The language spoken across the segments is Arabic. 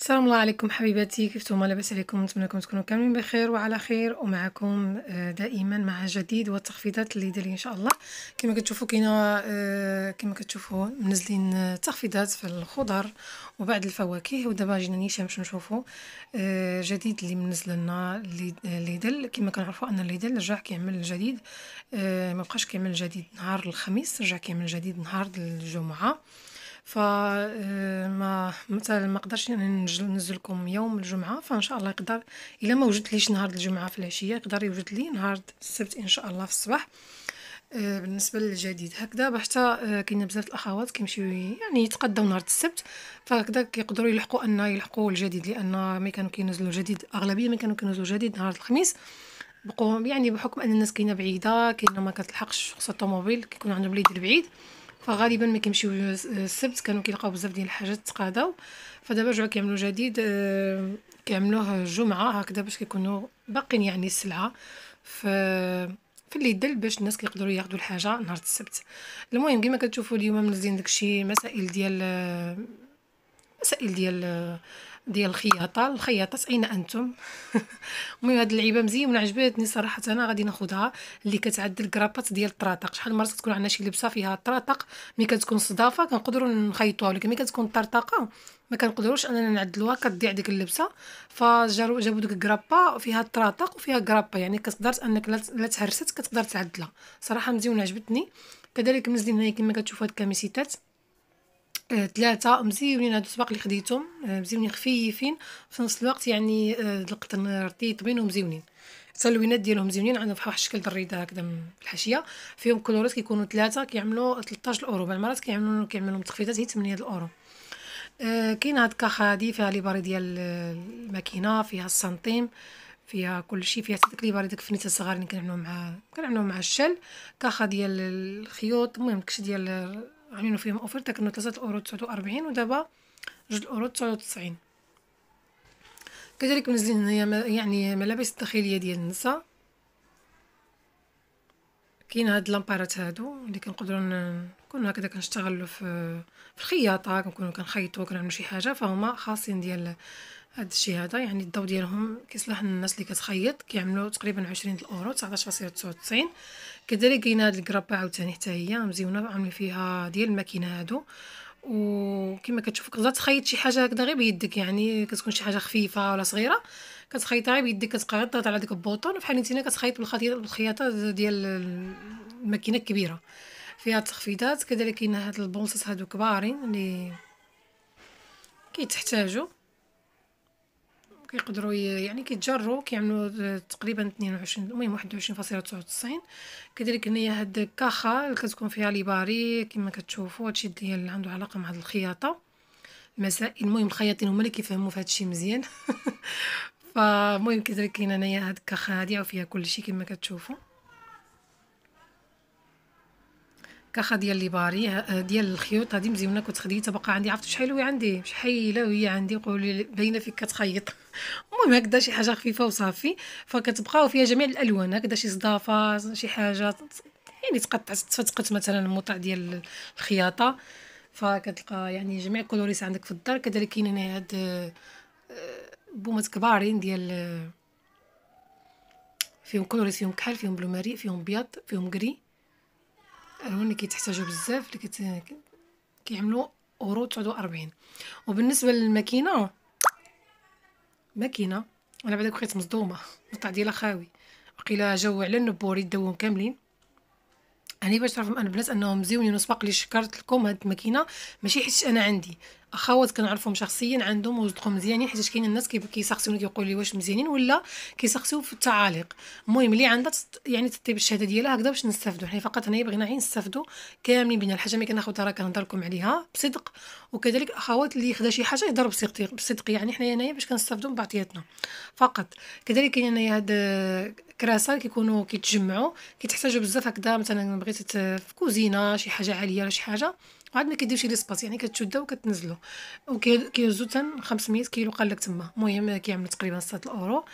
السلام الله عليكم حبيباتي كيف نتوما لاباس عليكم نتمنى لكم تكونوا كاملين بخير وعلى خير ومعكم آه، دائما مع جديد والتخفيضات اللي دايرين ان شاء الله كما كتشوفوا كاينه آه، كما كتشوفوا منزلين آه، تخفيضات في الخضر وبعض الفواكه ودابا جينا نيشان باش نشوفوا جديد اللي منزل لنا ليدل كما كنعرفوا ان ليدل رجع كيعمل الجديد ما بقاش كيعمل الجديد نهار الخميس رجع كيعمل الجديد نهار الجمعه ف آه، ما مثلا ما قدرش يعني ننزل نزلكم يوم الجمعه فان شاء الله يقدر الا ما ليش نهار الجمعه في العشيه يقدر يوجد لي نهار السبت ان شاء الله في الصباح آه، بالنسبه للجديد هكذا حتى آه، كاين بزاف الاخوات كيمشيو يعني يتقداو نهار السبت فهكذا كيقدروا يلحقوا ان يلحقوا الجديد لان ما كانوا كينزلوا جديد اغلبيه ما كانوا كينزلوا جديد نهار الخميس بقوا يعني بحكم ان الناس كاينه بعيده كاينه ما كتلحقش خصها الطوموبيل كيكون عندهم اللي يدير بعيد فغالبا ما كيمشيو السبت كانوا كيلقاو بزاف ديال الحاجات تقاداو فدابا رجعوا كيعملوا جديد آه، كيعملوه الجمعه هكذا باش كيكونوا باقين يعني السلعه في في دل باش الناس كيقدروا ياخذوا الحاجه نهار السبت المهم كما كتشوفوا اليوم منزلين داكشي مسائل ديال آه، مسائل ديال آه، ديال الخياطه الخياطات اين انتم المهم هاد اللعيبه مزيونه عجبتني صراحه انا غادي ناخذها اللي كتعدل كرابات ديال الطراطق شحال مرات كتكون عندنا شي لبسه فيها طراطق ملي كتكون صدافه كنقدروا نخيطوها ولكن ملي كتكون طرطقه ما كنقدروش اننا نعدلوها كتضيع ديك اللبسه فجابوا جابوا ديك كرابا فيها الطراطق وفيها كرابا يعني كتقدر انك لا تهرست كتقدر تعدلها صراحه مزيونه عجبتني كذلك منزلين هنا كما كتشوفوا هاد الكاميسيتات ثلاثة مزيونين هادو السباق اللي خديتهم آه، مزيونين خفيفين في نفس الوقت يعني آه، لقيت رديت بينهم مزيونين اللوينات ديالهم مزيونين عندهم بحال واحد الشكل الريده هكذا الحاشيه فيهم كلورات كيكونوا ثلاثه كيعملوا 13 اورو بعض المرات كيعملوا كيعملوا تخفيضات هي 8 الاورو آه، كاين هاد هادي فيها لي باري ديال الماكينه فيها السنتيم فيها كل شيء فيها ديك لي باري داك الفنيته الصغار اللي كنعملو مع كنعملو مع الشل كاخا ديال الخيوط المهم داكشي ديال عاملينو فيهم اوفر دا كانو تلاتة اورو تسعود ودابا جوج اورو تسعود كذلك منزلين هنايا يعني ملابس الداخليه ديال النساء كاين هاد لامبارات هادو اللي كنقدروا كنا هكذا كنشتغلوا في في الخياطه كنكونوا كنخيطوا كنعملوا شي حاجه فهما خاصين ديال هاد الشيء هذا يعني الضو ديالهم كيصلح للناس اللي كتخيط كيعملوا تقريبا 20 الاورو 19.99 كذلك كاينه هاد الكرابا عاوتاني حتى هي مزيونه عاملين فيها ديال الماكينه هادو وكما كتشوفوا كتقدر تخيط شي حاجه هكذا غير بيدك يعني كتكون شي حاجه خفيفه ولا صغيره كتخيطها غير بيدك كتقعد تضغط على داك البوطون بحال نتينا كتخيط بالخياطه ديال الماكينه الكبيره فيها التخفيضات كذلك كاين هاد البونصات هادو كبارين اللي كيتحتاجوا كيقدروا يعني كيتجروا كيعملوا تقريبا 22 المهم فاصلة 99 كذلك هنايا هاد كاخا اللي كتكون فيها لي باري كما كتشوفوا هادشي ديال عنده علاقه مع هاد الخياطه المسائل المهم الخياطين هما اللي كيفهموا في هادشي مزيان فالمهم كذلك كاين هنايا هاد الكاخه هادي وفيها كلشي كما كتشوفوا كخا ديال لي باري آه، آه، ديال الخيوط هادي مزيونه كنت خديتها باقا عندي عرفتوا شحال هي عندي شحال هي عندي قولي باينه فيك كتخيط المهم هكذا شي حاجه خفيفه وصافي فكتبقاو فيها جميع الالوان هكذا شي صدافه شي حاجه يعني تقطع تفتقت مثلا المطع ديال الخياطه فكتلقى يعني جميع الكولوريس عندك في الدار كذلك كاين هنا هاد آه، بومات كبارين ديال فيهم كولوريس فيهم كحل فيهم بلوماري فيهم بيض فيهم كري هما اللي كيتحتاجو بزاف اللي كت... كيعملوا اورو 49 وبالنسبه للماكينه ماكينه انا بعدا بقيت مصدومه القطع ديالها خاوي وقيلا جاو على النبوري داوهم كاملين هاني باش تعرفوا انا البنات انهم مزيونين وسبق لي شكرت لكم هاد الماكينه ماشي حيت انا عندي اخوات كنعرفهم شخصيا عندهم وجدهم مزيانين حيت كاين الناس كيسقسيوني كيقولوا لي واش مزيانين ولا كيسقسيو في التعاليق المهم اللي عندها يعني تطيب الشهاده ديالها هكذا باش نستافدوا حنا فقط هنايا بغينا غير نستافدوا كاملين بين الحاجه ملي كناخذها راه كنهضر لكم عليها بصدق وكذلك اخوات اللي خدا شي حاجه يهضر بصدق بصدق يعني حنايا هنايا باش كنستافدوا من بعضياتنا فقط كذلك كاين هنايا هاد كراسه كيكونوا كيتجمعوا كيتحتاجوا بزاف هكذا مثلا بغيتي في كوزينه شي حاجه عاليه ولا شي حاجه عاد ما كيديرش سباس يعني كتشدها وكتنزلو وكيهزو حتى 500 كيلو قال لك تما المهم كيعمل تقريبا 6 اورو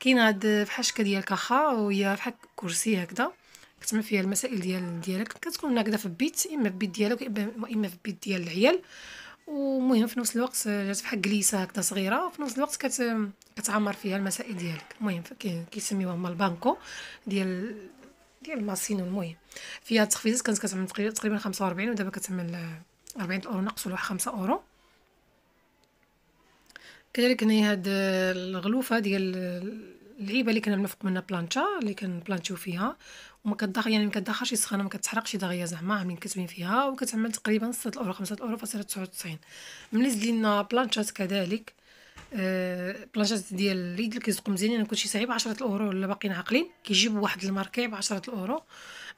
كاين هاد فحال ديال كاخا وهي فحال كرسي هكذا كتسمع فيها المسائل ديال ديالك كتكون هكذا في البيت اما في البيت ديالك اما في البيت ديال العيال ومهم في نفس الوقت جات فحال كليسه هكذا صغيره وفي نفس الوقت كت... كتعمر فيها المسائل ديالك المهم كيسميوها هما البانكو ديال ديال الماسين المهم فيها التخفيضات كانت كتعمل تقريبا خمسة وربعين ودابا كتعمل آه، ربعين اورو نقصوا لواحد خمسة اورو كذلك هنايا هاد آه، الغلوفه ديال العيبه آه، اللي كنا بنفق منها بلانشا اللي كان كنبلانشيو فيها وما كتدخل يعني ما كتدخلش السخانه ما كتحرقش دغيا زعما عاملين كاتبين فيها وكتعمل تقريبا 6 اورو 5 اورو فاصله 99 ملي زدلنا بلانشات كذلك آه، بلاجات ديال اليد كيزقوا مزيانين انا كلشي صعيب 10 الاورو ولا باقيين عاقلين كيجيبوا واحد الماركه ب 10 الاورو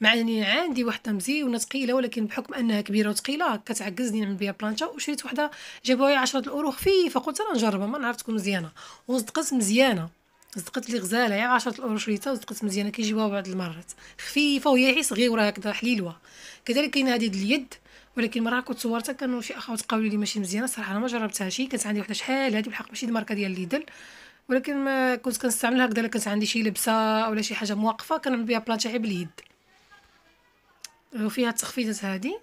مع اني عندي واحده مزيونه ثقيله ولكن بحكم انها كبيره وثقيله كتعكزني نعمل بها بلانشا وشريت واحده جابوها لي 10 الاورو خفيفه قلت انا نجربها ما نعرف تكون مزيانه وصدقت مزيانه صدقت لي غزاله يا 10 الاورو شريتها وصدقت مزيانه كيجيبوها بعض المرات خفيفه وهي غير صغيره هكذا حليلوه كذلك كاين هذه اليد ولكن مره كنت صورتها كانوا شي اخوات قالوا لي ماشي مزيانه صراحه انا ما شي كانت عندي وحده شحال هذه بالحق ماشي الماركه ديال ليدل ولكن ما كنت كنستعملها هكذا الا كانت عندي شي لبسه ولا شي حاجه مواقفه كنعمل بها بلان تاعي باليد وفيها التخفيضات هذه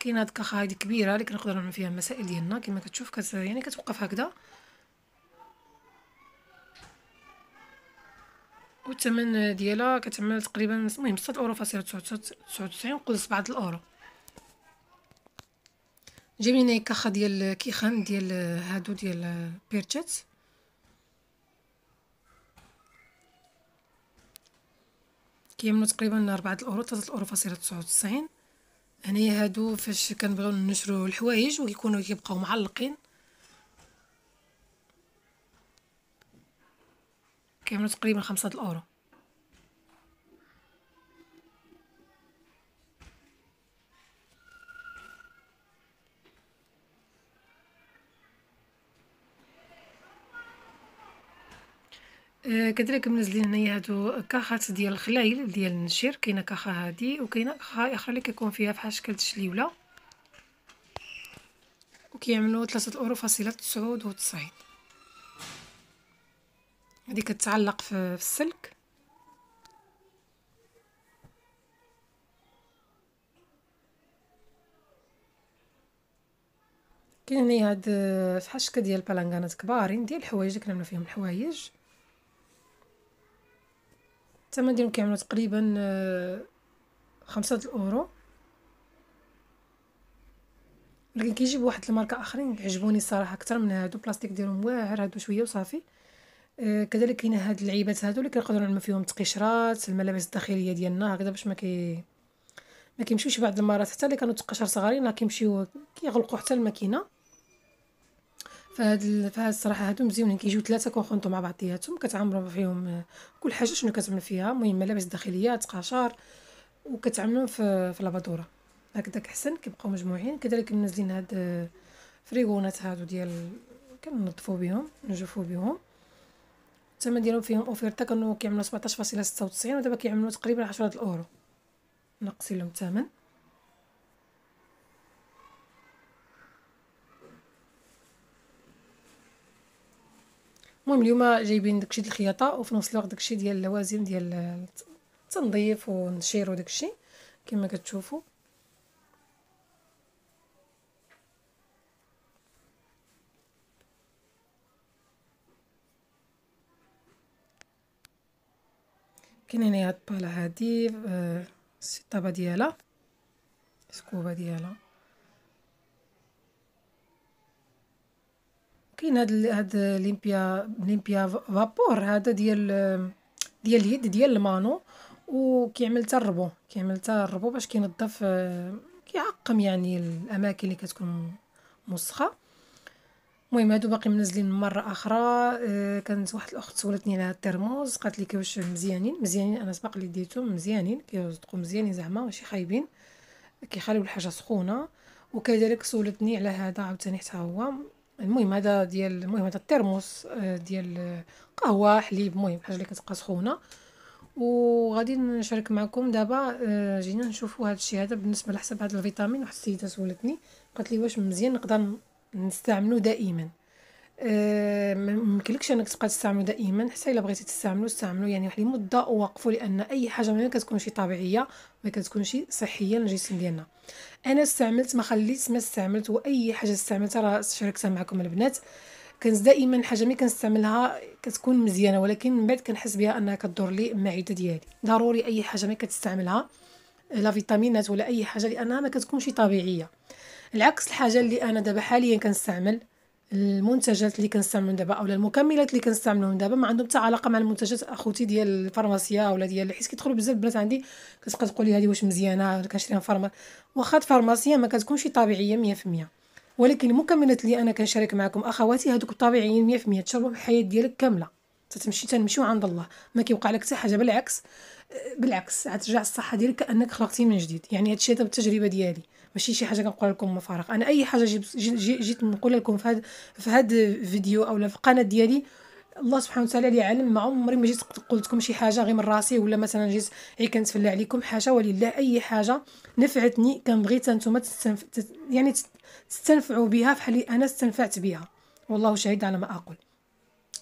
كاين هاد الكاخه هادي كبيره اللي كنقدروا نعمل فيها المسائل ديالنا كما كتشوف كت يعني كتوقف هكذا والثمن ديالها كتعمل تقريبا المهم 6 اورو فاصله 99 قدس بعض الاورو جايبين هنا الكاخه ديال كيخان ديال هادو ديال بيرتشات كيعملوا تقريبا 4 الاورو 3 الاورو فاصله 99 هنايا هادو فاش كنبغيو نشرو الحوايج وكيكونوا كيبقاو معلقين كيعملو تقريبا خمسة الأورو آه كذلك منزلين هنايا هادو كاخات ديال الخلايل ديال النشير كاينه كاخه هادي وكاينه كاخه اخرى اللي كيكون فيها بحال شكل تشليوله وكيعملوا 3 اورو فاصله 99 هذه كتعلق في السلك كاين هنايا هاد شحال شكا ديال البلانكانات كبارين ديال الحوايج كنعملو فيهم الحوايج الثمن ديالهم كيعملو تقريبا آه، خمسة الاورو ولكن كيجيب واحد الماركه اخرين كيعجبوني الصراحه كتر من هادو بلاستيك ديالهم واعر هادو شويه وصافي آه، كذلك كاين هاد العيبات هادو اللي كنقدروا نعملو فيهم تقشرات الملابس الداخليه ديالنا هكذا باش ما كي ما كيمشيوش بعض المرات حتى اللي كانوا تقشر صغارين راه كيمشيو كيغلقوا حتى الماكينه فهاد فهاد الصراحه هادو مزيونين كيجيو ثلاثه كونخونطو مع بعضياتهم كتعمروا فيهم آه، كل حاجه شنو كتعمل فيها المهم ملابس داخليه تقشر وكتعملهم في في لابادوره هكذاك احسن كيبقاو مجموعين كذلك منزلين هاد آه، فريغونات هادو ديال كننظفوا بهم نجفوا بهم الثمن ديالهم فيهم اوفيرتا كانوا كيعملوا 17.96 ودابا كيعملوا تقريبا 10 الاورو ناقصين لهم الثمن المهم اليوم جايبين داكشي ديال الخياطه وفي نفس الوقت داكشي ديال اللوازم ديال التنظيف والنشير وداكشي كما كتشوفوا كاينين هي هاد البالا هادي آه، السطابه ديالها السكوبا ديالها كاين هاد هاد ليمبيا ليمبيا فابور هذا ديال ديال اليد ديال المانو وكيعمل حتى الربو كيعمل حتى الربو باش كينظف آه، كيعقم يعني الاماكن اللي كتكون مسخه المهم هادو باقي منزلين مره اخرى أه كانت واحد الاخت سولتني على الترموز قالت لي كيفاش مزيانين مزيانين انا سبق لي ديتهم مزيانين كيصدقوا مزيانين زعما ماشي خايبين كيخليو الحاجه سخونه وكذلك سولتني على هذا عاوتاني حتى هو المهم هذا ديال المهم هذا الترموس آه، ديال قهوه حليب المهم حاجه اللي كتبقى سخونه وغادي نشارك معكم دابا آه، جينا نشوفوا هذا الشيء هذا بالنسبه لحسب هذا الفيتامين واحد السيده سولتني قالت لي واش مزيان نقدر نستعملو دائما أه ما يمكنلكش انك تبقى تستعملو دائما حتى الا بغيتي تستعملو استعملو يعني واحد المده ووقفو لان اي حاجه ما كتكونش طبيعيه ما كتكونش صحيه للجسم ديالنا انا استعملت ما خليت ما استعملت واي حاجه استعملتها راه شاركتها معكم البنات كنت دائما حاجه ملي كنستعملها كتكون مزيانه ولكن من بعد كنحس بها انها كدور لي المعده ديالي ضروري اي حاجه ملي كتستعملها لا فيتامينات ولا اي حاجه لانها ما كتكونش طبيعيه العكس الحاجه اللي انا دابا حاليا كنستعمل المنتجات اللي كنستعملهم دابا اولا المكملات اللي كنستعملهم دابا ما عندهم حتى علاقه مع المنتجات اخوتي ديال الفرماسية ولا ديال حيت كيدخلوا بزاف البنات عندي كتبقى تقول لي هذه واش مزيانه كنشريها فارما واخا فارماسيه ما كتكونش طبيعيه 100% ولكن المكملات اللي انا كنشارك معكم اخواتي هذوك طبيعيين 100% تشربهم الحياه ديالك كامله تتمشي تنمشيو عند الله ما كيوقع لك حتى حاجه بالعكس بالعكس عترجع الصحه ديالك كانك خلقتي من جديد يعني هادشي بالتجربه ديالي ماشي شي حاجه كنقول لكم مفارق انا اي حاجه جيت جي جيت نقول لكم في هاد في هاد الفيديو اولا في القناه ديالي الله سبحانه وتعالى اللي علم ما عمري ما جيت قلت لكم شي حاجه غير من راسي ولا مثلا جيت غير كنتفلى عليكم حاجه ولله اي حاجه نفعتني كنبغي حتى نتوما تستنف... يعني تستنفعوا بها فحالي انا استنفعت بها والله شهيد على ما اقول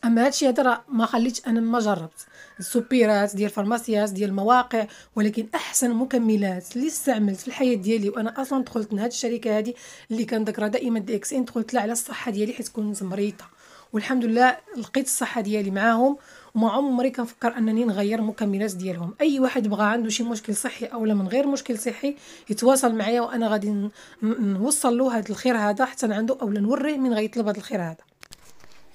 اما هادشي هذا راه ما خليتش انا ما جربت السوبيرات ديال الفارماسيات ديال المواقع ولكن احسن مكملات اللي استعملت في الحياه ديالي وانا اصلا دخلت لهاد الشركه هادي اللي كنذكرها دائما دي اكس ان دخلت لها على الصحه ديالي حيت كنت مريضه والحمد لله لقيت الصحه ديالي معاهم وما عمري كنفكر انني نغير المكملات ديالهم اي واحد بغى عنده شي مشكل صحي اولا من غير مشكل صحي يتواصل معايا وانا غادي نوصل له هذا الخير هذا حتى عنده اولا نوريه من غيطلب هذا الخير هذا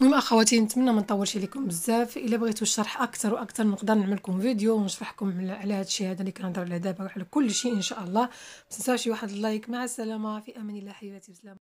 المهم اخواتي نتمنى ما نطولش عليكم بزاف الا بغيتو الشرح اكثر واكثر نقدر نعمل لكم فيديو ونشرح لكم على هذا الشيء هذا اللي كنهضر عليه دابا وعلى كل شيء ان شاء الله ما تنساوش واحد اللايك مع السلامه في امان الله حياتي بسلامه